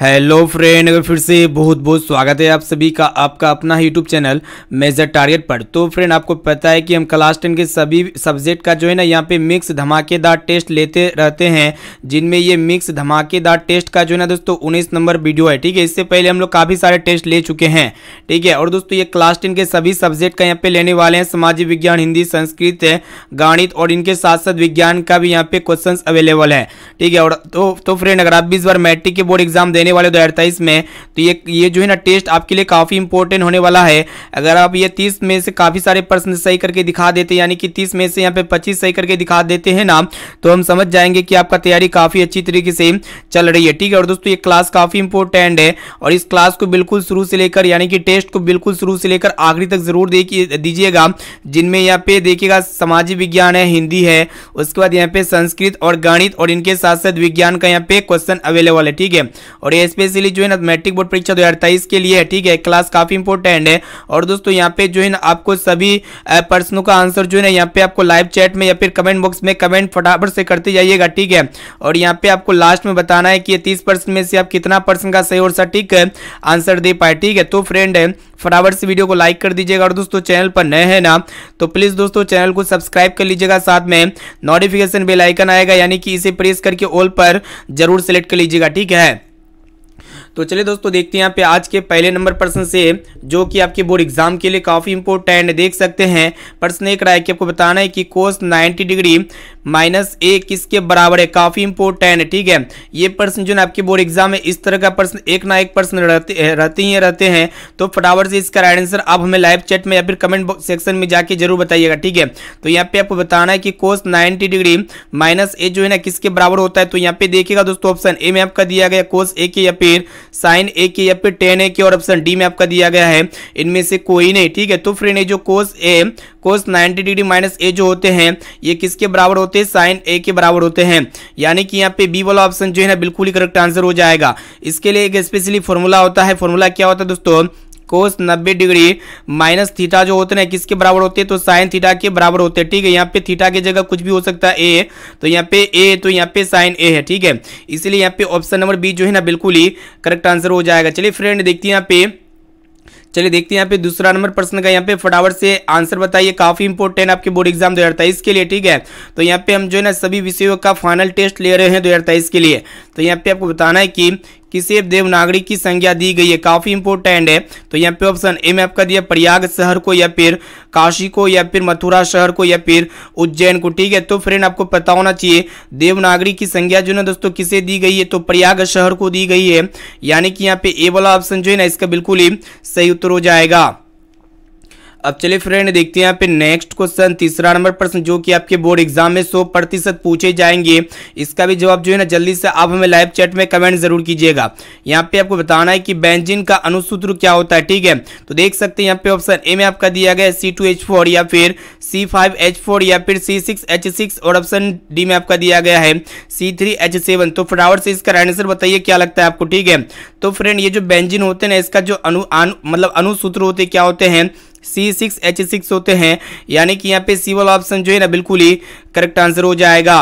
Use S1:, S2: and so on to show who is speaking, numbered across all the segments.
S1: Hello friend अगर फिर से बहुत बहुत स्वागत है आप सभी का आपका अपना यूट्यूब चैनल मेजर टारगेट पर तो फ्रेंड आपको पता है कि हम क्लास टेन के सभी सब्जेक्ट का जो है ना यहाँ पे मिक्स धमाकेदार टेस्ट लेते रहते हैं जिनमें ये मिक्स धमाकेदार टेस्ट का जो है ना दोस्तों उन्नीस नंबर वीडियो है ठीक है इससे पहले हम लोग काफ़ी सारे टेस्ट ले चुके हैं ठीक है और दोस्तों ये क्लास टेन के सभी सब्जेक्ट का यहाँ पे लेने वाले हैं सामाजिक विज्ञान हिंदी संस्कृत गणित और इनके साथ साथ विज्ञान का भी यहाँ पे क्वेश्चन अवेलेबल है ठीक है और तो, तो फ्रेंड अगर आप भी इस बार मैट्रिक के बोर्ड एग्जाम दें देने वाले दो में तो ये ये जो है ना टेस्ट आपके लिए काफ़ी इंपॉर्टेंट होने वाला है अगर आप ये तीस में से काफ़ी सारे प्रश्न सही करके दिखा देते यानी कि तीस में से यहाँ पे पच्चीस सही करके दिखा देते हैं ना तो हम समझ जाएंगे कि आपका तैयारी काफ़ी अच्छी तरीके से चल रही है ठीक है और दोस्तों ये क्लास काफ़ी इंपॉर्टेंट है और इस क्लास को बिल्कुल शुरू से लेकर यानी कि टेस्ट को बिल्कुल शुरू से लेकर आखिरी तक जरूर दीजिएगा जिनमें यहाँ पे देखिएगा सामाजिक विज्ञान है हिंदी है उसके बाद यहाँ पे संस्कृत और गणित और इनके साथ साथ विज्ञान का यहाँ पे क्वेश्चन अवेलेबल है ठीक है और और ये स्पेशली जो है ना मैट्रिक बोर्ड परीक्षा दो के लिए है ठीक है क्लास काफ़ी इंपॉर्टेंट है और दोस्तों यहाँ पे जो है ना आपको सभी प्रश्नों का आंसर जो है ना यहाँ पे आपको लाइव चैट में या फिर कमेंट बॉक्स में कमेंट फटाफट से करते जाइएगा ठीक है और यहाँ पे आपको लास्ट में बताना है कि तीस परसेंट में से आप कितना परसेंट का सही और सटीक आंसर दे पाए ठीक है तो फ्रेंड है फटाफट से वीडियो को लाइक कर दीजिएगा और दोस्तों चैनल पर नए हैं ना तो प्लीज़ दोस्तों चैनल को सब्सक्राइब कर लीजिएगा साथ में नोटिफिकेशन बेल आइकन आएगा यानी कि इसे प्रेस करके ऑल पर जरूर सेलेक्ट कर लीजिएगा ठीक है तो चलिए दोस्तों देखते हैं यहाँ पे आज के पहले नंबर प्रश्न से जो कि आपके बोर्ड एग्जाम के लिए काफ़ी इंपोर्टेंट देख सकते हैं प्रश्न एक रहा है कि आपको बताना है कि cos ninety degree minus A किसके बराबर है काफ़ी इंपोर्टेंट है ठीक है ये प्रश्न जो है आपके बोर्ड एग्जाम में इस तरह का प्रश्न एक ना एक प्रश्न रहते ही रहते हैं तो फटाफट से इसका राइट आंसर आप हमें लाइव चैट में या फिर कमेंट सेक्शन में जाके जरूर बताइएगा ठीक है तो यहाँ पे आपको बताना है कि cos ninety degree minus A जो है ना किसके बराबर होता है तो यहाँ पे देखिएगा दोस्तों ऑप्शन ए में आपका दिया गया कोस ए के या फिर साइन ए के या फिर टेन ए के और ऑप्शन डी में आपका दिया गया है इनमें से कोई नहीं ठीक है तो फ्रेंड ये जो कोस ए कोस 90 डिग्री माइनस ए जो होते हैं ये किसके बराबर होते हैं साइन ए के बराबर होते हैं यानी कि यहाँ पे बी वाला ऑप्शन जो है ना बिल्कुल ही करेक्ट आंसर हो जाएगा इसके लिए एक स्पेशली फॉर्मूला होता है फॉर्मूला क्या होता है दोस्तों कोस 90 डिग्री माइनस थीटा जो होते हैं किसके बराबर होते हैं तो साइन थीटा के बराबर होते हैं ठीक है यहाँ पे थीटा की जगह कुछ भी हो सकता है ए तो यहाँ पे ए तो यहाँ पे साइन ए है ठीक है इसलिए यहाँ पे ऑप्शन नंबर बी जो है ना बिल्कुल ही करेक्ट आंसर हो जाएगा चलिए फ्रेंड देखते हैं यहाँ पे चलिए देखते हैं यहाँ पे दूसरा नंबर प्रश्न का यहाँ पे फटाफट से आंसर बताइए काफी इंपोर्टेंट आपके बोर्ड एग्जाम दो के लिए ठीक है तो यहाँ पे हम जो है ना सभी विषयों का फाइनल टेस्ट ले रहे हैं दो के लिए तो यहाँ पे आपको बताना है कि किसे देवनागरी की संज्ञा दी गई है काफ़ी इंपोर्टेंट है तो यहाँ पे ऑप्शन ए में आपका दिया प्रयाग शहर को या फिर काशी को या फिर मथुरा शहर को या फिर उज्जैन को ठीक है तो फ्रेंड आपको पता होना चाहिए देवनागरी की संज्ञा जो ना दोस्तों किसे दी गई है तो प्रयाग शहर को दी गई है यानी कि यहाँ पे ए वाला ऑप्शन जो है ना इसका बिल्कुल ही सही उत्तर हो जाएगा अब चलिए फ्रेंड देखते हैं यहाँ पे नेक्स्ट क्वेश्चन तीसरा नंबर प्रश्न जो कि आपके बोर्ड एग्जाम में सौ प्रतिशत पूछे जाएंगे इसका भी जवाब जो है ना जल्दी से आप हमें लाइव चैट में कमेंट जरूर कीजिएगा यहाँ पे आपको बताना है कि बेंजिन का अनुसूत्र क्या होता है ठीक है तो देख सकते हैं यहाँ पे ऑप्शन ए में आपका दिया गया सी टू एच फोर या फिर सी फाइव एच फोर या फिर सी सिक्स एच सिक्स और ऑप्शन डी में आपका दिया गया है सी थ्री एच सेवन तो फटावट से इसका राइट आंसर बताइए क्या लगता है आपको ठीक है तो फ्रेंड ये जो बेंजिन होते हैं ना इसका जो अनु मतलब अनुसूत्र होते क्या होते हैं सी सिक्स एच सिक्स होते हैं यानी कि यहाँ पे सी वाला ऑप्शन जो है ना बिल्कुल ही करेक्ट आंसर हो जाएगा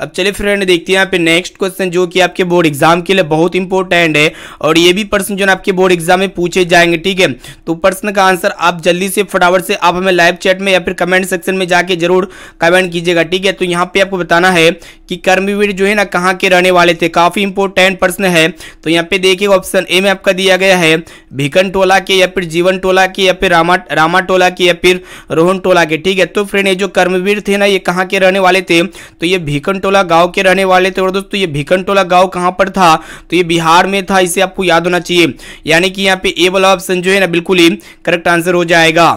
S1: अब चलिए फ्रेंड देखते हैं यहाँ पे नेक्स्ट क्वेश्चन जो कि आपके बोर्ड एग्जाम के लिए बहुत इंपॉर्टेंट है और ये भी प्रश्न जो है आपके बोर्ड एग्जाम में पूछे जाएंगे ठीक है तो प्रश्न का आंसर आप जल्दी से फटाफट से आप हमें लाइव चैट में या फिर कमेंट सेक्शन में जाके जरूर कमेंट कीजिएगा ठीक है तो यहाँ पे आपको बताना है कि कर्मवीर जो है ना कहाँ के रहने वाले थे काफी इंपोर्टेंट प्रश्न है तो यहाँ पे देखिए ऑप्शन ए में आपका दिया गया है भिकन टोला के या फिर जीवन टोला के या फिर रामा रामा टोला की या फिर रोहन टोला की ठीक है तो फ्रेंड ये जो कर्मवीर थे ना ये कहाँ के रहने वाले थे तो ये भीकन टोला गाँव के रहने वाले थे और दोस्तों ये भीकन टोला गाँव कहाँ पर था तो ये बिहार में था इसे आपको याद होना चाहिए यानी कि यहाँ पे ए वाला ऑप्शन जो है ना बिल्कुल ही करेक्ट आंसर हो जाएगा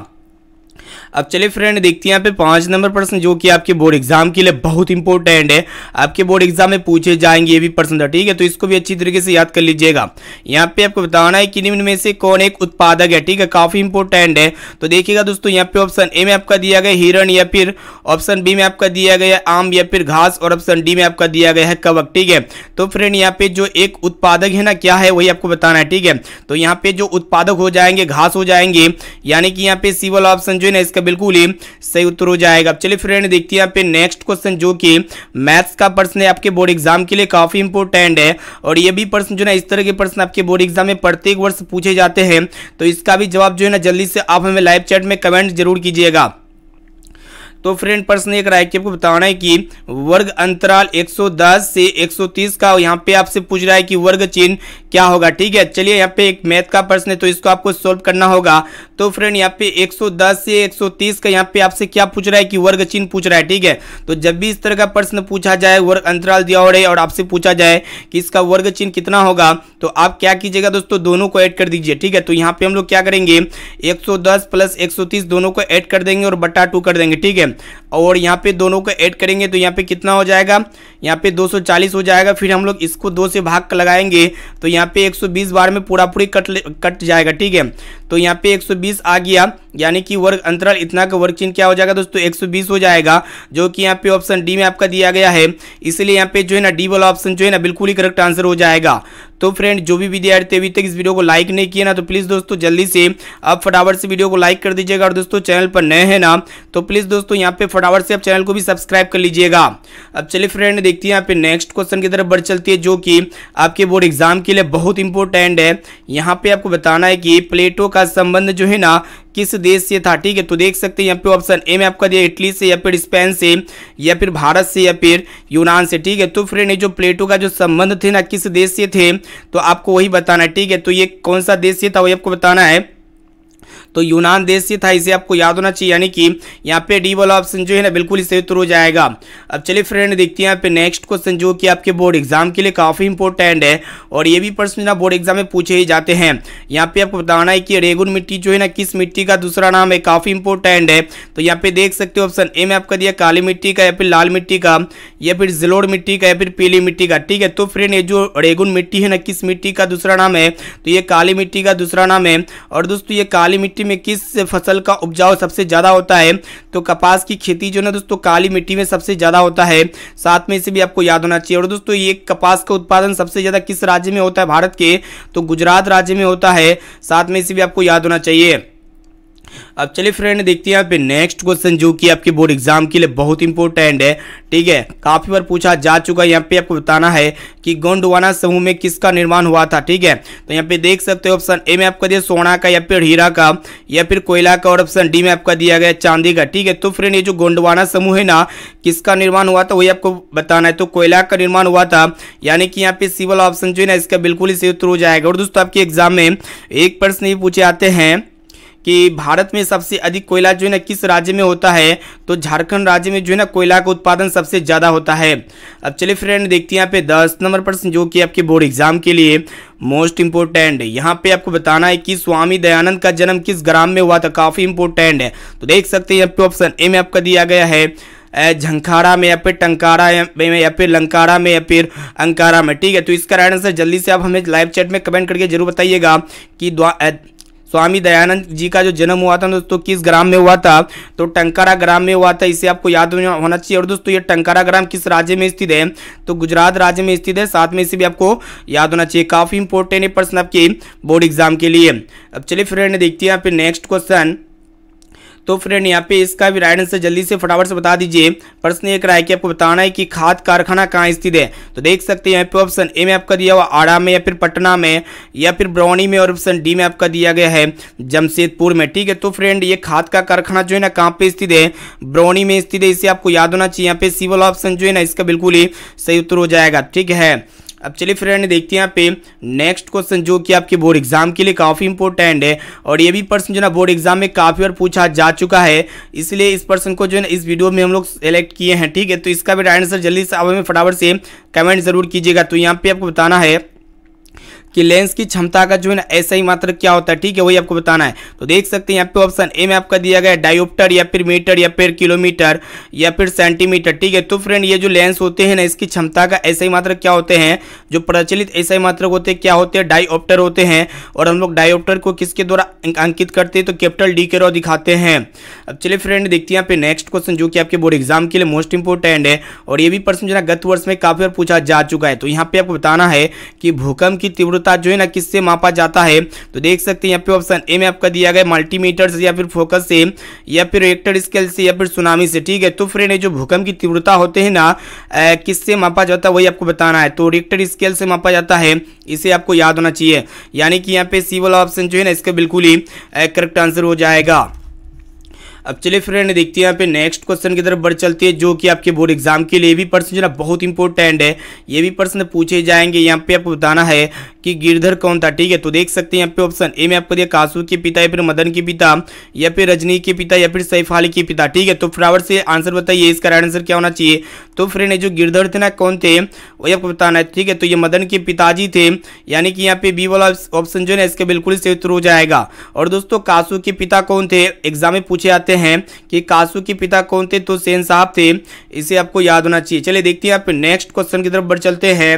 S1: अब चलिए फ्रेंड देखते हैं यहाँ पे पांच नंबर प्रश्न जो कि आपके बोर्ड एग्जाम के लिए बहुत इंपॉर्टेंट है आपके बोर्ड एग्जाम में पूछे जाएंगे ये भी प्रश्न था ठीक है तो इसको भी अच्छी तरीके से याद कर लीजिएगा यहाँ पे आपको बताना है कि निम्न में से कौन एक उत्पादक है ठीक है काफी इंपॉर्टेंट है तो देखिएगा दोस्तों यहाँ पे ऑप्शन ए में आपका दिया गया हिरण या फिर ऑप्शन बी में आपका दिया गया आम या फिर घास और ऑप्शन डी में आपका दिया गया है कवक ठीक है तो फ्रेंड यहाँ पे जो एक उत्पादक है ना क्या है वही आपको बताना है ठीक है तो यहाँ पे जो उत्पादक हो जाएंगे घास हो जाएंगे यानी कि यहाँ पे सी वाला ऑप्शन जो है ना इसका इसका बिल्कुल ही सही उत्तर हो जाएगा चलिए फ्रेंड देखते हैं यहाँ पे नेक्स्ट क्वेश्चन जो कि मैथ्स का प्रश्न है आपके बोर्ड एग्जाम के लिए काफी इंपोर्टेंट है और ये भी प्रश्न जो है इस तरह के प्रश्न आपके बोर्ड एग्जाम में प्रत्येक वर्ष पूछे जाते हैं तो इसका भी जवाब जो है ना जल्दी से आप हमें लाइव चैट में कमेंट जरूर कीजिएगा तो फ्रेंड प्रश्न एक रहा है कि आपको बताना है कि वर्ग अंतराल 110 से 130 का यहाँ पे आपसे पूछ रहा है कि वर्ग चिन्ह क्या होगा ठीक है चलिए यहाँ पे एक मैथ का प्रश्न है तो इसको आपको सोल्व करना होगा तो फ्रेंड यहाँ पे 110 से 130 का यहाँ पे आपसे क्या पूछ रहा है कि वर्ग चिन्ह पूछ रहा है ठीक है तो जब भी इस तरह का प्रश्न पूछा जाए वर्ग अंतराल दिया हो है और आपसे पूछा जाए कि इसका वर्ग चिन्ह कितना होगा तो आप क्या कीजिएगा दोस्तों दोनों को ऐड कर दीजिए ठीक है तो यहाँ पे हम लोग क्या करेंगे एक प्लस दोनों को ऐड कर देंगे और बट्टा टू कर देंगे ठीक है again, और यहाँ पे दोनों को ऐड करेंगे तो यहाँ पे कितना हो जाएगा यहाँ पे 240 हो जाएगा फिर हम लोग इसको दो से भाग लगाएंगे तो यहाँ पे 120 बार में पूरा पूरी कट कट जाएगा ठीक है तो यहाँ पे 120 आ गया यानी कि वर्ग अंतराल इतना का वर्ग चिन्ह क्या हो जाएगा दोस्तों 120 हो जाएगा जो कि यहाँ पे ऑप्शन डी में आपका दिया गया है इसलिए यहाँ पे जो है ना डी वाला ऑप्शन जो है ना बिल्कुल ही करेक्ट आंसर हो जाएगा तो फ्रेंड जो भी विद्यार्थी अभी तक इस वीडियो को लाइक नहीं किया ना तो प्लीज़ दोस्तों जल्दी से आप फटाफट से वीडियो को लाइक कर दीजिएगा और दोस्तों चैनल पर नए हैं ना तो प्लीज़ दोस्तों यहाँ पे फटाफट से आप चैनल को भी सब्सक्राइब कर लीजिएगा अब चलिए फ्रेंड देखते हैं यहाँ पे नेक्स्ट क्वेश्चन की तरफ बढ़ चलती है जो कि आपके बोर्ड एग्जाम के लिए बहुत इंपॉर्टेंट है यहाँ पे आपको बताना है कि प्लेटो का संबंध जो है ना किस देश से था ठीक है तो देख सकते हैं यहाँ पे ऑप्शन ए में आपका दिया इटली से या फिर स्पेन से या फिर भारत से या फिर यूनान से ठीक है तो फ्रेंड ये जो प्लेटो का जो संबंध थे ना किस देश से थे तो आपको वही बताना है ठीक है तो ये कौन सा देश से था वही आपको बताना है तो यूनान देश से था इसे आपको याद होना चाहिए यानी कि यहाँ पे डी वाला ऑप्शन जो है ना बिल्कुल इसे उत्तर हो जाएगा अब चलिए फ्रेंड देखते हैं यहाँ पे नेक्स्ट क्वेश्चन जो कि आपके बोर्ड एग्जाम के लिए काफ़ी इंपॉर्टेंट है और ये भी प्रश्न ना बोर्ड एग्जाम में पूछे ही जाते हैं यहाँ पे आपको बताना है कि रेगुन मिट्टी जो है ना किस मिट्टी का दूसरा नाम है काफ़ी इंपॉर्टेंट है तो यहाँ पे देख सकते हो ऑप्शन ए में आपका दिया काली मिट्टी का या फिर लाल मिट्टी का या फिर जिलोड़ मिट्टी का या फिर पीली मिट्टी का ठीक है तो फ्रेंड ये जो रेगुन मिट्टी है ना किस मिट्टी का दूसरा नाम है तो ये काली मिट्टी का दूसरा नाम है और दोस्तों ये काली मिट्टी मिट्टी में किस फसल का उपजाऊ सबसे ज़्यादा होता है तो कपास की खेती जो ना दोस्तों काली मिट्टी में सबसे ज़्यादा होता है साथ में इसे भी आपको याद होना चाहिए और दोस्तों ये कपास का उत्पादन सबसे ज़्यादा किस राज्य में होता है भारत के तो गुजरात राज्य में होता है साथ में इसे भी आपको याद होना चाहिए अब चलिए फ्रेंड देखते हैं यहाँ पे नेक्स्ट क्वेश्चन जो कि आपके बोर्ड एग्जाम के लिए बहुत इंपॉर्टेंट है ठीक है काफी बार पूछा जा चुका है यहाँ पे आपको बताना है कि गोंडवाना समूह में किसका निर्माण हुआ था ठीक है तो यहाँ पे देख सकते हो ऑप्शन ए में आपका दिया सोना का या फिर हीरा का या फिर कोयला का और ऑप्शन डी में आपका दिया गया चांदी का ठीक है तो फ्रेंड ये जो गोंडवाना समूह है ना किसका निर्माण हुआ था वही आपको बताना है तो कोयला का निर्माण हुआ था यानी कि यहाँ पे सिविल ऑप्शन जो है ना इसका बिल्कुल ही सही उत्तर हो जाएगा और दोस्तों आपके एग्जाम में एक प्रश्न ये पूछे आते हैं कि भारत में सबसे अधिक कोयला जो है ना किस राज्य में होता है तो झारखंड राज्य में जो है ना कोयला का उत्पादन सबसे ज़्यादा होता है अब चलिए फ्रेंड देखते हैं यहाँ पे दस नंबर प्रश्न जो कि आपके बोर्ड एग्जाम के लिए मोस्ट इंपोर्टेंट यहाँ पे आपको बताना है कि स्वामी दयानंद का जन्म किस ग्राम में हुआ था काफ़ी इंपोर्टेंट है तो देख सकते हैं यहाँ पे ऑप्शन ए में आपका दिया गया है झंखाड़ा में या फिर टंकारा में या फिर लंकारा में या फिर अंकारा में ठीक है तो इसका राइट आंसर जल्दी से आप हमें लाइव चैट में कमेंट करके जरूर बताइएगा कि स्वामी दयानंद जी का जो जन्म हुआ था दोस्तों किस ग्राम में हुआ था तो टंकारा ग्राम में हुआ था इसे आपको याद होना चाहिए और दोस्तों ये टंकारा ग्राम किस राज्य में स्थित है तो गुजरात राज्य में स्थित है साथ में इसे भी आपको याद होना चाहिए काफ़ी इंपॉर्टेंट है पर्सन आपके बोर्ड एग्जाम के लिए अब चलिए फ्रेंड देखते हैं यहाँ पे नेक्स्ट क्वेश्चन तो फ्रेंड यहाँ पे इसका भी राइट आंसर जल्दी से फटाफट से बता दीजिए प्रश्न एक रहा है कि आपको बताना है कि खाद कारखाना कहाँ स्थित है तो देख सकते हैं यहाँ पे ऑप्शन ए में आपका दिया हुआ आड़ा में या फिर पटना में या फिर ब्रौनी में और ऑप्शन डी में आपका दिया गया है जमशेदपुर में ठीक है तो फ्रेंड ये खाद का कारखाना जो है ना कहाँ पे स्थित है ब्रौनी में स्थित है इसे आपको याद होना चाहिए यहाँ पे सी वाला ऑप्शन जो है ना इसका बिल्कुल ही सही उत्तर हो जाएगा ठीक है अब चलिए फ्रेंड देखते हैं यहाँ पे नेक्स्ट क्वेश्चन जो कि आपके बोर्ड एग्जाम के लिए काफ़ी इंपॉर्टेंट है और ये भी पर्सन जो ना बोर्ड एग्जाम में काफ़ी बार पूछा जा चुका है इसलिए इस पर्सन को जो है इस वीडियो में हम लोग सेलेक्ट किए हैं ठीक है तो इसका बेटा आंसर जल्दी से आप हमें फटाफट से कमेंट जरूर कीजिएगा तो यहाँ पे आपको बताना है कि लेंस की क्षमता का जो है ना ऐसा ही मात्र क्या होता है ठीक है वही आपको बताना है तो देख सकते हैं यहाँ पे ऑप्शन ए में आपका दिया गया डायोप्टर या फिर मीटर या फिर किलोमीटर या फिर सेंटीमीटर ठीक है तो फ्रेंड ये जो लेंस होते हैं ना इसकी क्षमता का ऐसा ही मात्र क्या होते हैं जो प्रचलित ऐसा ही मात्र होते हैं क्या होते हैं डाईऑप्टर होते हैं और हम लोग डायोप्टर को किसके द्वारा अंकित करते हैं तो कैपिटल डी के रो दिखाते हैं अब चलिए फ्रेंड देखते हैं यहाँ पे नेक्स्ट क्वेश्चन जो कि आपके बोर्ड एग्जाम के लिए मोस्ट इंपोर्टेंट है और ये भी प्रश्न जो है गत वर्ष में काफी बार पूछा जा चुका है तो यहाँ पे आपको बताना है कि भूकंप की तीव्र तीव्रता जो है ना किससे मापा जाता है तो देख सकते हैं यहाँ पे ऑप्शन ए में आपका दिया गया मल्टीमीटर से या फिर फोकस से या फिर रेक्टर स्केल से या फिर सुनामी से ठीक है तो फ्रेंड जो भूकंप की तीव्रता होते हैं ना किससे मापा जाता है वही आपको बताना है तो रेक्टर स्केल से मापा जाता है इसे आपको याद होना चाहिए यानी कि यहाँ पे सी वाला ऑप्शन जो है ना इसका बिल्कुल ही करेक्ट आंसर हो जाएगा अब चलिए फ्रेंड देखते हैं यहाँ पे नेक्स्ट क्वेश्चन की तरफ बढ़ चलती है जो कि आपके बोर्ड एग्जाम के लिए भी प्रश्न जो ना बहुत इंपॉर्टेंट है ये भी प्रश्न पूछे जाएंगे यहाँ पे आपको बताना है कि गिरधर कौन था ठीक है तो देख सकते हैं यहाँ पे ऑप्शन ए में आपको दिया कासू के पिता या फिर मदन के पिता या फिर रजनी के पिता या फिर सैफ अली के पिता ठीक है तो फ्रावर से आंसर बताइए इसका राइट आंसर क्या होना चाहिए तो फ्रेंड जो गिरधर थे ना कौन थे वही आपको बताना है ठीक है तो ये मदन के पिताजी थे यानी कि यहाँ पे बी वाला ऑप्शन जो है इसका बिल्कुल से उत्तर हो जाएगा और दोस्तों कासू के पिता कौन थे एग्जाम में पूछे जाते हैं हैं कि कासू के पिता कौन थे तो सेन साहब थे इसे आपको याद होना चाहिए चलिए देखते हैं आप नेक्स्ट क्वेश्चन की तरफ बढ़ चलते हैं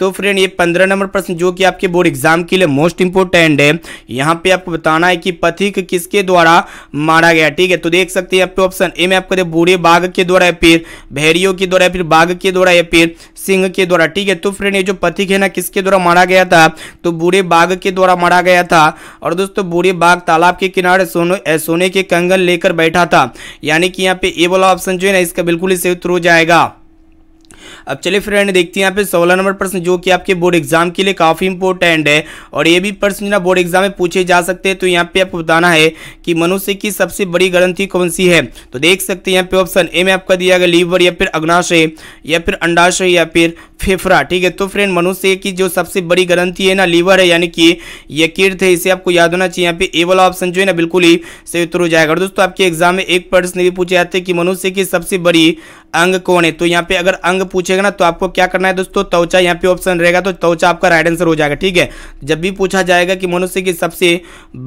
S1: तो फ्रेंड ये पंद्रह नंबर प्रश्न जो कि आपके बोर्ड एग्जाम के लिए मोस्ट इंपोर्टेंट है यहाँ पे आपको बताना है कि पथिक किसके द्वारा मारा गया ठीक है तो देख सकते हैं आपके ऑप्शन ए में आपको बूढ़े बाघ के द्वारा या फिर भैरियो के द्वारा या फिर बाघ के द्वारा या फिर सिंह के द्वारा ठीक है तो फ्रेंड ये जो पथिक है ना किसके द्वारा मारा गया था तो बूढ़े बाघ के द्वारा मारा गया था और दोस्तों बूढ़े बाघ तालाब के किनारे सोने सोने के कंगन लेकर बैठा था यानी कि यहाँ पे ए वाला ऑप्शन जो है ना इसका बिल्कुल ही सही उत्तर हो जाएगा अब चलिए फ्रेंड देखते हैं यहाँ पे सोलह नंबर प्रश्न जो कि आपके बोर्ड एग्जाम के लिए काफ़ी इंपॉर्टेंट है और ये भी प्रश्न ना बोर्ड एग्जाम में पूछे जा सकते हैं तो यहाँ पे आपको बताना है कि मनुष्य की सबसे बड़ी ग्रंथी कौन सी है तो देख सकते हैं यहाँ पे ऑप्शन ए में आपका दिया गया लीवर या फिर अग्नाशय या फिर अंडाशय या फिर फेफड़ा ठीक है तो फ्रेंड मनुष्य की जो सबसे बड़ी ग्रंथी है ना लीवर है यानी कि यकीर्थ है इसे आपको याद होना चाहिए यहाँ पे ए वाला ऑप्शन जो है ना बिल्कुल ही सही उत्तर हो जाएगा दोस्तों आपके एग्जाम में एक प्रश्न भी पूछे जाते हैं कि मनुष्य की सबसे बड़ी अंग कौन है तो यहाँ पे अगर अंग पूछेगा ना तो आपको क्या करना है दोस्तों त्वचा यहाँ पे ऑप्शन रहेगा तो त्वचा आपका राइट आंसर हो जाएगा ठीक है जब भी पूछा जाएगा कि मनुष्य की सबसे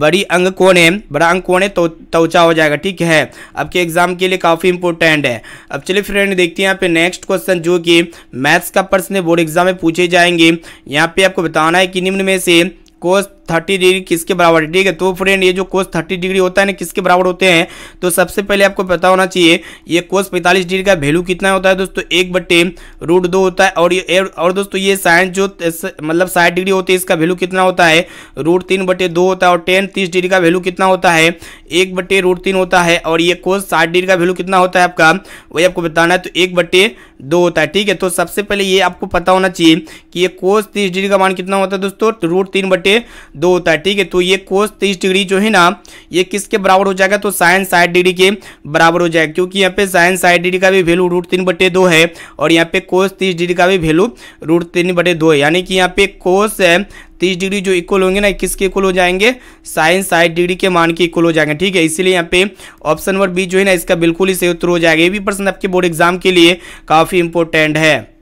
S1: बड़ी अंग कौन है बड़ा अंग कौन है तो त्वचा हो जाएगा ठीक है आपके एग्जाम के लिए काफ़ी इंपोर्टेंट है अब चलिए फ्रेंड देखते हैं यहाँ पे नेक्स्ट क्वेश्चन जो कि मैथ्स का प्रश्न बोर्ड एग्जाम में पूछे जाएंगे यहाँ पे आपको बताना है कि निम्न में से कोष थर्टी डिग्री किसके बराबर है ठीक है तो फ्रेंड ये जो कोस थर्टी डिग्री होता है ना किसके बराबर होते हैं तो सबसे पहले आपको पता होना चाहिए ये कोस पैंतालीस डिग्री का वैल्यू कितना होता है दोस्तों एक बट्टे रूट दो होता है और ये और दोस्तों ये साइन जो मतलब साठ डिग्री होती है इसका वैल्यू कितना होता है रूट तीन बटे दो होता है और टेन तीस डिग्री का वैल्यू कितना होता है एक बट्टे रूट तीन होता है और ये कोस साठ डिग्री का वैल्यू कितना होता है आपका वही आपको बताना है तो एक बट्टे दो होता है ठीक है तो सबसे पहले ये आपको पता होना चाहिए कि ये कोस तीस डिग्री का मान कितना होता है दोस्तों रूट तीन बटे दो होता है ठीक है तो ये कोस तीस डिग्री जो है ना ये किसके बराबर हो जाएगा तो साइन साठ डिग्री के बराबर हो जाएगा क्योंकि यहाँ पे साइन साठ डिग्री का भी वैल्यू रूट तीन बटे दो है और यहाँ पे कोस तीस डिग्री का भी वैल्यू रूट तीन बटे दो है यानी कि यहाँ पे कोस है तीस डिग्री जो इक्वल होंगे ना किसके इक्वल हो जाएंगे साइन साठ डिग्री के मान के इक्वल हो जाएंगे ठीक है इसीलिए यहाँ पे ऑप्शन नंबर बी जो है ना इसका बिल्कुल ही सही उत्तर हो जाएगा ये भी प्रश्न आपके बोर्ड एग्जाम के लिए काफ़ी इंपॉर्टेंट है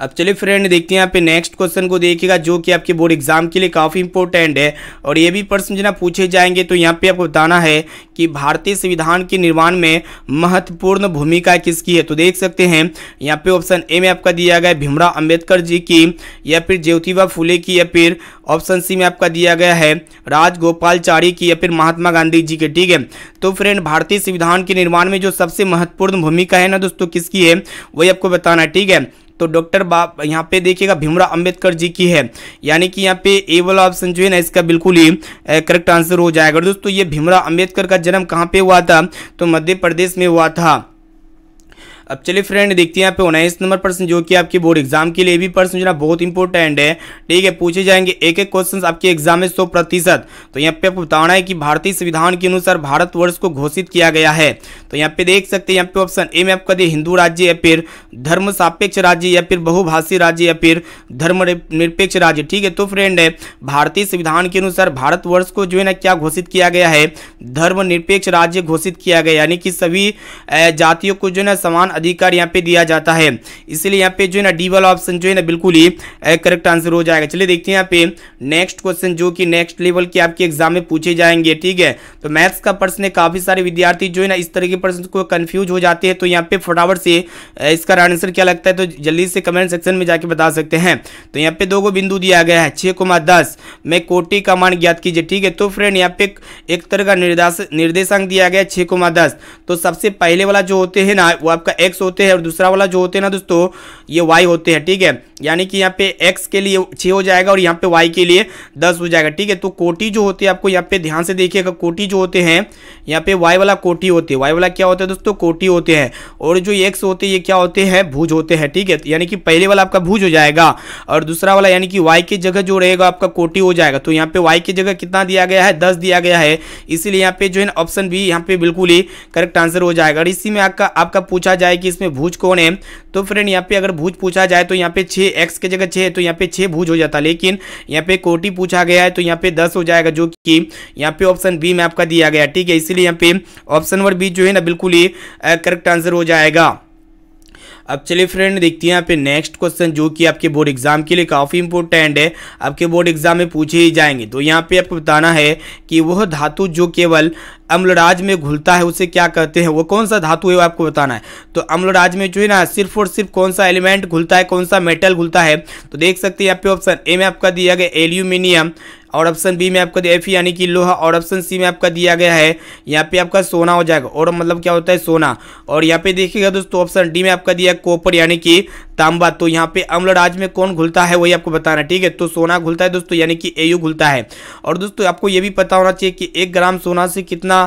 S1: अब चलिए फ्रेंड देखते हैं यहाँ पे नेक्स्ट क्वेश्चन को देखिएगा जो कि आपके बोर्ड एग्जाम के लिए काफ़ी इंपॉर्टेंट है और ये भी प्रश्न जना पूछे जाएंगे तो यहाँ पे आपको बताना है कि भारतीय संविधान के निर्माण में महत्वपूर्ण भूमिका किसकी है तो देख सकते हैं यहाँ पे ऑप्शन ए में आपका दिया गया भीमराव अम्बेडकर जी की या फिर ज्योतिबा फूले की या फिर ऑप्शन सी में आपका दिया गया है राजगोपालचारी की या फिर महात्मा गांधी जी के ठीक है तो फ्रेंड भारतीय संविधान के निर्माण में जो सबसे महत्वपूर्ण भूमिका है ना दोस्तों किसकी है वही आपको बताना है ठीक है तो डॉक्टर बाप यहाँ पे देखिएगा भीमराव अंबेडकर जी की है यानी कि यहाँ पे ए वाला ऑप्शन जो है ना इसका बिल्कुल ही करेक्ट आंसर हो जाएगा दोस्तों ये भीमराव अम्बेडकर का जन्म कहाँ पे हुआ था तो मध्य प्रदेश में हुआ था अब चलिए फ्रेंड देखते हैं यहाँ पे उन्नीस नंबर प्रश्न जो कि आपके बोर्ड एग्जाम के लिए भी प्रश्न जो है बहुत इंपॉर्टेंट है ठीक है पूछे जाएंगे एक एक क्वेश्चन आपके एग्जाम में सौ प्रतिशत तो यहाँ पे आपको बताना है कि भारतीय संविधान के अनुसार भारतवर्ष को घोषित किया गया है तो यहाँ पे देख सकते हैं यहाँ पे ऑप्शन ए में आपका दिए हिंदू राज्य या फिर धर्म सापेक्ष राज्य या फिर बहुभाषी राज्य या फिर धर्म निरपेक्ष राज्य ठीक है तो फ्रेंड है भारतीय संविधान के अनुसार भारतवर्ष को जो है ना क्या घोषित किया गया है धर्म राज्य घोषित किया गया यानी कि सभी जातियों को जो है ना समान अधिकार यहाँ पे दिया जाता है इसलिए यहाँ पे जो है ना डी वाला ऑप्शन जो है ना बिल्कुल ही करेक्ट आंसर हो जाएगा चलिए देखते हैं यहाँ पे नेक्स्ट क्वेश्चन जो कि नेक्स्ट लेवल के आपके एग्जाम में पूछे जाएंगे ठीक है तो मैथ्स का प्रश्न है काफी सारे विद्यार्थी जो है ना इस तरह के प्रश्न को कन्फ्यूज हो जाते हैं तो यहाँ पे फटाफट से इसका आंसर क्या लगता है तो जल्दी से कमेंट सेक्शन में जाके बता सकते हैं तो यहाँ पे दो को बिंदु दिया गया है छह कोमा दस में कोटि का मान ज्ञात कीजिए ठीक है तो फ्रेंड यहाँ पे एक तरह का निर्देश निर्देशांक दिया गया है कोमा दस तो सबसे पहले वाला जो होते हैं ना वो आपका एक्स होते हैं और दूसरा वाला जो होते हैं ना दोस्तों ये वाई होते हैं ठीक है यानी कि यहाँ पे एक्स के लिए छः हो जाएगा और यहाँ पे वाई के लिए दस हो जाएगा ठीक है तो कोटी जो होती है आपको यहाँ पे ध्यान से देखिएगा कोटी जो होते हैं यहाँ पे वाई वाला कोटी होते हैं वाई वाला क्या होता है दोस्तों कोटी होते हैं और जो एक्स होते हैं ये क्या होते हैं भूज होते हैं ठीक है यानी कि पहले वाला आपका भूज हो जाएगा और दूसरा वाला यानी कि वाई की जगह जो रहेगा आपका कोटी हो जाएगा तो यहाँ पे वाई की जगह कितना दिया गया है दस दिया गया है इसीलिए यहाँ पे जो है ऑप्शन बी यहाँ पे बिल्कुल ही करेक्ट आंसर हो जाएगा और इसी में आपका आपका पूछा जाए है कि इसमें भूज कौन है तो फ्रेंड यहाँ पे अगर भूज पूछा जाए तो यहाँ पे छः एक्स के जगह छः है तो यहाँ पे छः भूज हो जाता लेकिन यहाँ पे कोटी पूछा गया है तो यहाँ पे दस हो जाएगा जो कि यहाँ पे ऑप्शन बी में आपका दिया गया ठीक है इसीलिए यहाँ पे ऑप्शन नंबर बी जो है ना बिल्कुल ही करेक्ट आंसर हो जाएगा अब चलिए फ्रेंड देखते हैं यहाँ पे नेक्स्ट क्वेश्चन जो कि आपके बोर्ड एग्जाम के लिए काफ़ी इंपॉर्टेंट है आपके बोर्ड एग्जाम में पूछे ही जाएंगे तो यहाँ पे आपको बताना है कि वह धातु जो केवल अम्लराज में घुलता है उसे क्या कहते हैं वो कौन सा धातु है वो आपको बताना है तो अम्लराज में जो है ना सिर्फ और सिर्फ कौन सा एलिमेंट घुलता है कौन सा मेटल घुलता है तो देख सकते हैं यहाँ पे ऑप्शन ए में आपका दिया गया एल्यूमिनियम और ऑप्शन बी में आपका एफ यानी कि लोहा और ऑप्शन सी में आपका दिया गया है यहाँ पे आपका सोना हो जाएगा और मतलब क्या होता है सोना और यहाँ पे देखिएगा दोस्तों ऑप्शन डी में आपका दिया कॉपर यानी कि तांबा तो यहाँ पे अम्ल राज में कौन घुलता है वही आपको बताना ठीक है तो सोना घुलता है दोस्तों यानी कि एयू घुलता है और दोस्तों आपको ये भी पता होना चाहिए कि एक ग्राम सोना से कितना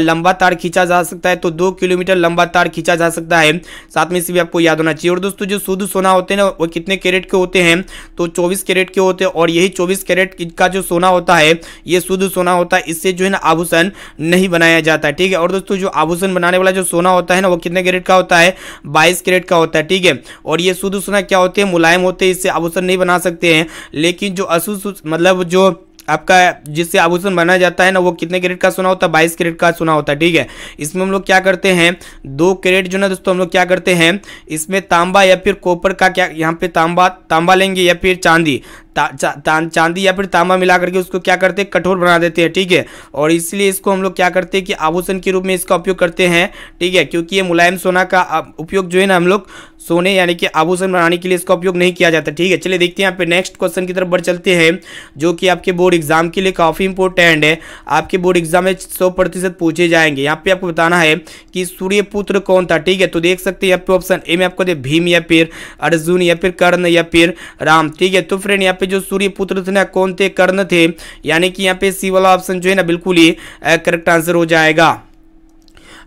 S1: लंबा तार खींचा जा सकता है तो दो किलोमीटर लंबा तार खींचा जा सकता है साथ में इसे भी आपको याद होना चाहिए और दोस्तों जो शुद्ध सोना होते हैं ना वो कितने कैरेट के होते हैं तो चौबीस कैरेट के होते हैं और यही चौबीस कैरेट का जो सोना होता है ये शुद्ध सोना होता है इससे जो है ना आभूषण नहीं बनाया जाता है ठीक है और दोस्तों जो आभूषण बनाने वाला जो सोना होता है ना वो कितने कैरेट का होता है बाईस कैरेट का होता है ठीक है और और ये शुद्ध सुना क्या होते हैं मुलायम होते हैं इससे आभूषण नहीं बना सकते हैं लेकिन जो अशुद्ध मतलब जो आपका जिससे आभूषण बनाया जाता है ना वो कितने करेट का सुना होता है बाईस करेट का सुना होता है ठीक है इसमें हम लोग क्या करते हैं दो करेट जो ना दोस्तों हम लोग क्या करते हैं इसमें तांबा या फिर कॉपर का क्या यहाँ पे तांबा तांबा लेंगे या फिर चांदी ता, चा, चांदी या फिर तांबा मिला करके उसको क्या करते हैं कठोर बना देते हैं ठीक है थीके? और इसलिए इसको हम लोग क्या करते हैं कि आभूषण के रूप में इसका उपयोग करते हैं ठीक है क्योंकि ये मुलायम सोना का उपयोग जो है ना हम लोग सोने यानी कि आभूषण बनाने के लिए इसका उपयोग नहीं किया जाता ठीक है चलिए देखते हैं यहाँ पे नेक्स्ट क्वेश्चन की तरफ बढ़ चलते हैं जो कि आपके बोर्ड एग्जाम के लिए काफ़ी इंपॉर्टेंट है आपके बोर्ड एग्जाम में सौ प्रतिशत पूछे जाएंगे यहाँ पे आपको बताना है कि सूर्यपुत्र कौन था ठीक है तो देख सकते हैं यहाँ पे ऑप्शन ए में आपको दे भीम या फिर अर्जुन या फिर कर्ण या फिर राम ठीक है तो फ्रेंड यहाँ पे जो सूर्यपुत्र थे ना कौन थे कर्ण थे यानी कि यहाँ पे सी वाला ऑप्शन जो है ना बिल्कुल ही करेक्ट आंसर हो जाएगा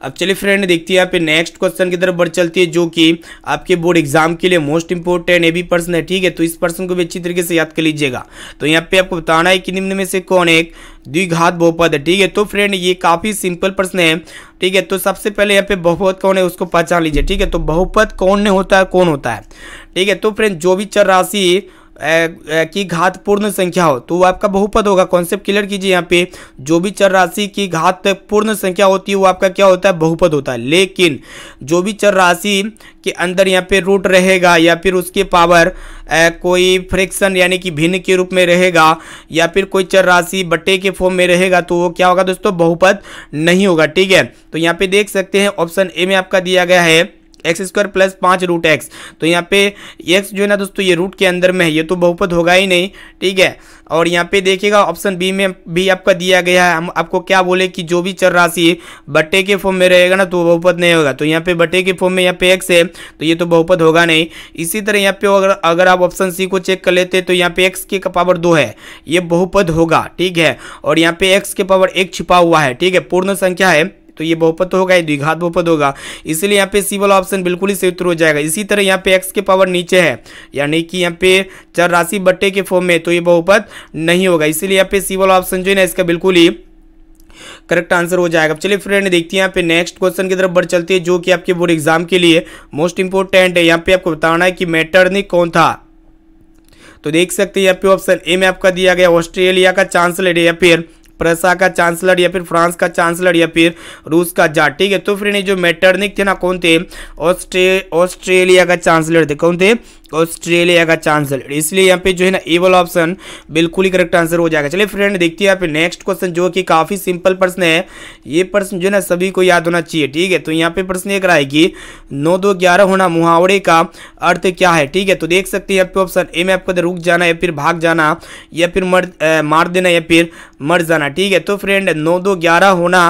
S1: अब चलिए फ्रेंड देखते हैं यहाँ पे नेक्स्ट क्वेश्चन की तरफ बढ़ चलती है जो कि आपके बोर्ड एग्जाम के लिए most important A B person है ठीक है तो इस पर्सन को भी अच्छी तरीके से याद कर लीजिएगा तो यहाँ पे आपको बताना है कि निम्न में से कौन एक द्विघात बहुपद है ठीक है तो फ्रेंड ये काफी सिंपल प्रश्न है ठीक है तो सबसे पहले यहाँ पे बहुपद कौन है उसको पहचान लीजिए ठीक है तो बहुपद कौन होता है कौन होता है ठीक है तो फ्रेंड जो भी चर राशि की घात पूर्ण संख्या हो तो वो आपका बहुपद होगा कॉन्सेप्ट क्लियर कीजिए यहाँ पे जो भी चर राशि की घात पूर्ण संख्या होती है वो आपका क्या होता है बहुपद होता है लेकिन जो भी चर राशि के अंदर यहाँ पे रूट रहेगा या फिर उसके पावर कोई फ्रैक्शन यानी कि भिन्न के रूप में रहेगा या फिर कोई चर राशि बटे के फॉर्म में रहेगा तो वो क्या होगा दोस्तों बहुपद नहीं होगा ठीक है तो यहाँ पे देख सकते हैं ऑप्शन ए में आपका दिया गया है एक्स स्क्वायर प्लस पाँच रूट एक्स तो यहाँ पे एक्स जो है ना दोस्तों ये रूट के अंदर में है ये तो बहुपद होगा ही नहीं ठीक है और यहाँ पे देखिएगा ऑप्शन बी में भी आपका दिया गया है हम आपको क्या बोले कि जो भी चर राशि बटे के फॉर्म में रहेगा ना तो बहुपद नहीं होगा तो यहाँ पे बटे के फॉर्म में यहाँ पे एक्स है तो ये तो बहुपद होगा नहीं इसी तरह यहाँ पे अगर अगर आप ऑप्शन सी को चेक कर लेते तो यहाँ पे एक्स के पावर दो है ये बहुपद होगा ठीक है और यहाँ पे एक्स के पावर एक छिपा हुआ है ठीक है पूर्ण संख्या है तो ये बहुपत तो होगा ये द्विघात बहुपत होगा इसलिए यहाँ पे सी वाला ऑप्शन बिल्कुल ही सही उत्तर हो जाएगा इसी तरह यहाँ पे एक्स के पावर नीचे है यानी कि यहाँ पे चार राशि बट्टे के फॉर्म में तो ये बहुपत नहीं होगा इसीलिए यहाँ पे सी वाला ऑप्शन जो है ना इसका बिल्कुल ही करेक्ट आंसर हो जाएगा चलिए फ्रेंड देखते हैं यहाँ पे नेक्स्ट क्वेश्चन की तरफ बढ़ चलते हैं जो कि आपके बोर्ड एग्जाम के लिए मोस्ट इंपोर्टेंट है यहाँ पे आपको बताना है कि मैटर ने कौन था तो देख सकते हैं यहाँ पे ऑप्शन ए में आपका दिया गया ऑस्ट्रेलिया का चांसलर है या फिर प्रसा का चांसलर या फिर फ्रांस का चांसलर या फिर रूस का जाट ठीक है तो फिर जो मेटर्निक थे ना कौन थे ऑस्ट्रे ऑस्ट्रेलिया का चांसलर थे कौन थे ऑस्ट्रेलिया का चांसलर इसलिए यहाँ पे जो है ना ए वाला ऑप्शन बिल्कुल ही करेक्ट आंसर हो जाएगा चलिए फ्रेंड देखते हैं यहाँ पे नेक्स्ट क्वेश्चन जो कि काफ़ी सिंपल प्रश्न है ये प्रश्न जो है ना सभी को याद होना चाहिए ठीक है तो यहाँ पे प्रश्न एक रहा है कि नौ दो ग्यारह होना मुहावरे का अर्थ क्या है ठीक है तो देख सकते हैं यहाँ पे ऑप्शन ए में आपको रुक जाना या फिर भाग जाना या फिर मर मार देना या फिर मर जाना ठीक है तो फ्रेंड नौ दो ग्यारह होना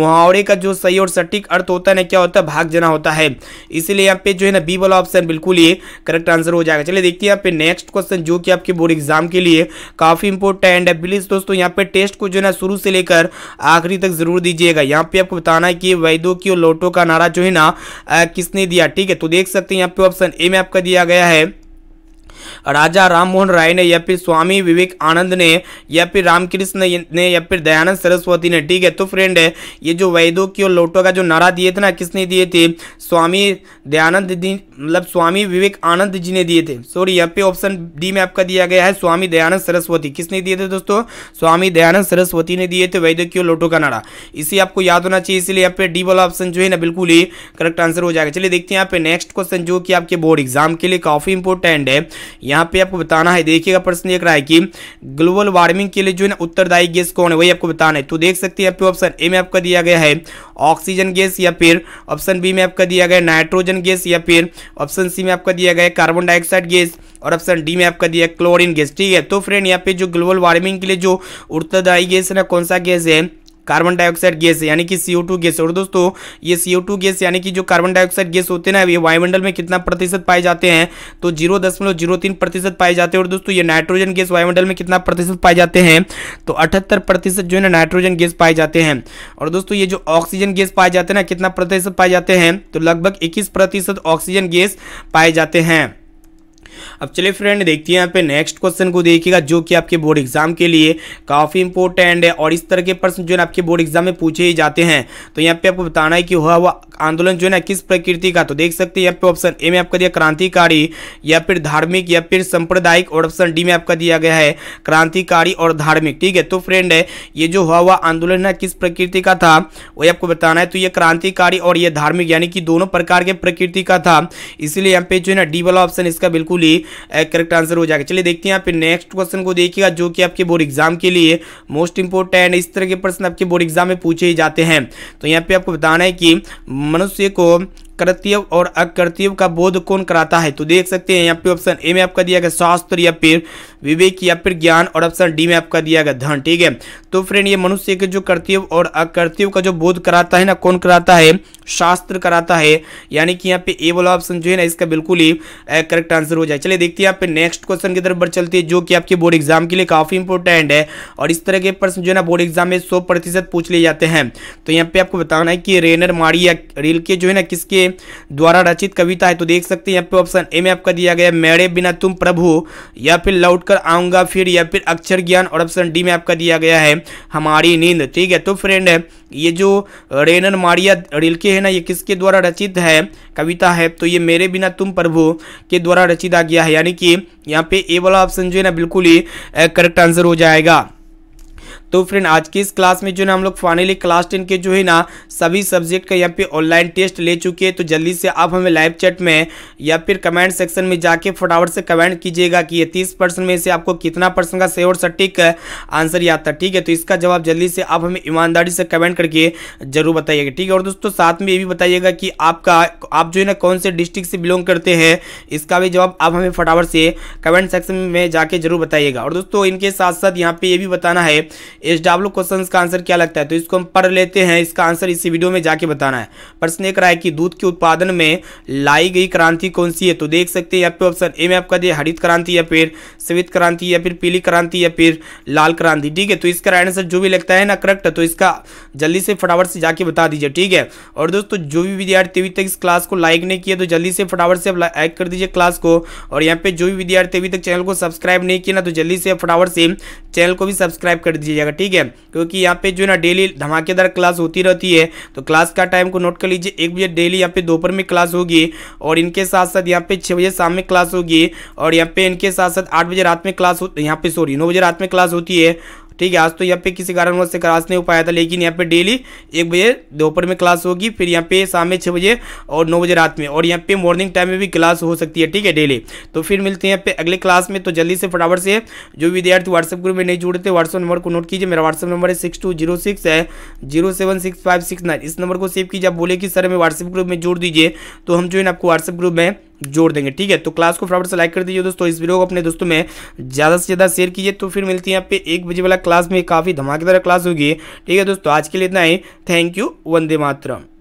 S1: मुहावरे का जो सही और सटीक अर्थ होता है ना क्या होता है भाग जाना होता है इसीलिए यहाँ पे जो है ना बी वाला ऑप्शन बिल्कुल ही करेक्ट आंसर आंसर हो जाएगा चलिए देखिए यहाँ पे नेक्स्ट क्वेश्चन जो कि आपके बोर्ड एग्जाम के लिए काफ़ी इंपॉर्टेंट है प्लीज़ दोस्तों यहाँ पे टेस्ट को जो है शुरू से लेकर आखिरी तक जरूर दीजिएगा यहाँ पे आपको बताना है कि वैदो की और लोटो का नारा जो है ना किसने दिया ठीक है तो देख सकते हैं यहाँ पे ऑप्शन ए में आपका दिया गया है राजा राम मोहन राय ने या फिर स्वामी विवेक आनंद ने या फिर रामकृष्ण ने या फिर दयानंद सरस्वती ने ठीक है तो फ्रेंड है ये जो वैदों की और लोटों का जो नारा दिए थे ना किसने दिए थे स्वामी दयानंद मतलब स्वामी विवेक आनंद जी ने दिए थे सॉरी यहाँ पे ऑप्शन डी में आपका दिया गया है स्वामी दयानंद सरस्वती किसने दिए थे दोस्तों स्वामी दयानंद सरस्वती ने दिए थे वैद्य की लोटो का नारा इसे आपको याद होना चाहिए इसलिए यहाँ पे डी वाला ऑप्शन जो है ना बिल्कुल ही करेक्ट आंसर हो जाएगा चलिए देखते हैं यहाँ पे नेक्स्ट क्वेश्चन जो कि आपके बोर्ड एग्जाम के लिए काफी इंपॉर्टेंट है यहाँ पे आपको बताना है देखिएगा प्रश्न देख रहा है कि ग्लोबल वार्मिंग के लिए जो है ना उत्तरदायी गैस कौन है वही आपको बताना है तो देख सकते हैं यहाँ ऑप्शन ए में आपका दिया गया है ऑक्सीजन गैस या फिर ऑप्शन बी में आपका दिया गया नाइट्रोजन गैस या फिर ऑप्शन सी में आपका दिया गया कार्बन डाइऑक्साइड गैस और ऑप्शन डी में आपका दिया क्लोरीन गैस ठीक है तो फ्रेंड यहाँ पे जो ग्लोबल वार्मिंग के लिए जो उत्तरदायी गैस है ना कौन सा गैस है कार्बन डाइऑक्साइड गैस यानी कि सीओ गैस और दोस्तों ये सीओ गैस यानी कि जो कार्बन डाइऑक्साइड गैस होते हैं ना ये वायुमंडल में कितना प्रतिशत पाए जाते हैं तो जीरो दशमलव जीरो तीन प्रतिशत पाए जाते हैं और दोस्तों ये नाइट्रोजन गैस वायुमंडल में कितना प्रतिशत पाए जाते हैं तो अठहत्तर प्रतिशत जो है ना नाइट्रोजन गैस पाए जाते हैं और दोस्तों ये जो ऑक्सीजन गैस पाए जाते हैं ना कितना प्रतिशत पाए जाते हैं तो लगभग इक्कीस प्रतिशत ऑक्सीजन गैस पाए जाते हैं अब चलिए फ्रेंड देखते हैं यहाँ पे नेक्स्ट क्वेश्चन को देखिएगा जो कि आपके बोर्ड एग्जाम के लिए काफ़ी इंपॉर्टेंट है और इस तरह के प्रश्न जो है आपके बोर्ड एग्जाम में पूछे ही जाते हैं तो यहाँ पे आपको बताना है कि हुआ हुआ आंदोलन जो है ना किस प्रकृति का तो देख सकते हैं यहाँ पे ऑप्शन ए में आपका दिया क्रांतिकारी या फिर धार्मिक या फिर सांप्रदायिक और ऑप्शन डी में आपका दिया गया है क्रांतिकारी और धार्मिक ठीक है तो फ्रेंड है ये जो हुआ हुआ आंदोलन है किस प्रकृति का था वही आपको बताना है तो ये क्रांतिकारी और ये धार्मिक यानी कि दोनों प्रकार के प्रकृति का था इसलिए यहाँ पे जो है ना डी वाला ऑप्शन इसका बिल्कुल भी करेक्ट आंसर हो जाएगा चलिए देखते हैं यहाँ पे नेक्स्ट क्वेश्चन को देखिएगा जो कि आपके बोर्ड एग्जाम के लिए मोस्ट इंपोर्टेंट इस तरह के प्रश्न आपके बोर्ड एग्जाम में पूछे ही जाते हैं तो यहाँ पे आपको बताना है कि मनुष्य को कर्तव्य और अकर्तव्य का बोध कौन कराता है तो देख सकते हैं यहाँ पे ऑप्शन ए में आपका दिया गया शास्त्र या फिर विवेक या फिर ज्ञान और ऑप्शन डी में आपका दिया गया धन ठीक है तो फ्रेंड ये मनुष्य के जो कर्तव्य और अकर्तव्य का जो बोध कराता है ना कौन कराता है शास्त्र कराता है यानी कि यहाँ पे ए वाला ऑप्शन जो है ना इसका बिल्कुल ही करेक्ट आंसर हो जाए चलिए देखते हैं आप नेक्स्ट क्वेश्चन की तरफ बढ़ चलती है जो कि आपके बोर्ड एग्जाम के लिए काफी इंपॉर्टेंट है और इस तरह के प्रश्न जो है ना बोर्ड एग्जाम में सौ प्रतिशत पूछ लिए जाते हैं तो यहाँ पे आपको बताना है कि रेनर माड़ी या रेल के जो है ना किसके द्वारा रचित कविता है तो देख सकते हैं यहाँ पे ऑप्शन ए में आपका दिया गया मेरे बिना तुम प्रभु या फिर लौट कर आऊंगा फिर या फिर अक्षर ज्ञान और ऑप्शन डी में आपका दिया गया है हमारी नींद ठीक है तो फ्रेंड ये जो रेनन मारिया रिलके है ना ये किसके द्वारा रचित है कविता है तो ये मेरे बिना तुम प्रभु के द्वारा रचित आ गया है यानी कि यहाँ पे ए वाला ऑप्शन जो है ना बिल्कुल ही करेक्ट आंसर हो जाएगा तो फ्रेंड आज की इस क्लास में जो है हम लोग फाइनली क्लास टेन के जो है ना सभी सब्जेक्ट का यहाँ पे ऑनलाइन टेस्ट ले चुके हैं तो जल्दी से आप हमें लाइव चैट में या फिर कमेंट सेक्शन में जाके फटाफट से कमेंट कीजिएगा कि ये तीस परसेंट में से आपको कितना परसेंट का सही और सटीक आंसर याद था ठीक है तो इसका जवाब जल्दी से आप हमें ईमानदारी से कमेंट करके जरूर बताइएगा ठीक है और दोस्तों साथ में ये भी बताइएगा कि आपका आप जो है ना कौन से डिस्ट्रिक्ट से बिलोंग करते हैं इसका भी जवाब आप हमें फटाफट से कमेंट सेक्शन में जाके जरूर बताइएगा और दोस्तों इनके साथ साथ यहाँ पे ये भी बताना है एस डब्ल्यू क्वेश्चन का आंसर क्या लगता है तो इसको हम पढ़ लेते हैं इसका आंसर इसी वीडियो में जाके बताना है प्रश्न एक रहा है कि दूध के उत्पादन में लाई गई क्रांति कौन सी है तो देख सकते हैं यहाँ पे ऑप्शन ए में आपका दिया हरित क्रांति या फिर श्वेत क्रांति या फिर पीली क्रांति या फिर लाल क्रांति ठीक है तो इसका राइट आंसर जो भी लगता है ना करेक्ट तो इसका जल्दी से फटाफट से जाके बता दीजिए ठीक है और दोस्तों जो भी विद्यार्थी अभी तक इस क्लास को लाइक नहीं किया तो जल्दी से फटाफट से आप लाइक कर दीजिए क्लास को और यहाँ पे जो भी विद्यार्थी अभी तक चैनल को सब्सक्राइब नहीं किया ना तो जल्दी से फटाफट से चैनल को भी सब्सक्राइब कर दीजिएगा जाएगा ठीक है क्योंकि यहाँ पे जो है ना डेली धमाकेदार क्लास होती रहती है तो क्लास का टाइम को नोट कर लीजिए एक बजे डेली यहाँ पे दोपहर में क्लास होगी और इनके साथ साथ यहाँ पे छः बजे शाम में क्लास होगी और यहाँ पे इनके साथ साथ आठ बजे रात में क्लास यहाँ पे सॉरी नौ बजे रात में क्लास होती है ठीक है आज तो यहाँ पे किसी कारणवश से क्लास नहीं हो पाया था लेकिन यहाँ पे डेली एक बजे दोपहर में क्लास होगी फिर यहाँ पे शाम में छः बजे और नौ बजे रात में और यहाँ पे मॉर्निंग टाइम में भी क्लास हो सकती है ठीक है डेली तो फिर मिलते हैं यहाँ पे अगले क्लास में तो जल्दी से फटाफट से जो विद्यार्थी व्हाट्सएप ग्रुप में नहीं जुड़े थे व्हाट्सअप नंबर को नोट कीजिए मेरा व्हाट्सअप नंबर है सिक्स टू जीरो सिक्स है zero seven six five six nine इस नंबर को सेव कीजिए आप बोले कि सर हमें व्हाट्सअप ग्रुप में जोड़ दीजिए तो हम जो है आपको व्हाट्सएप ग्रुप में जोड़ देंगे ठीक है तो क्लास को फटाफट से लाइक कर दीजिए दोस्तों इस वीडियो को अपने दोस्तों में ज़्यादा से ज़्यादा शेयर कीजिए तो फिर मिलती है आप एक बजे वाला क्लास में काफ़ी धमाकेदार क्लास होगी ठीक है दोस्तों आज के लिए इतना ही थैंक यू वंदे मातरम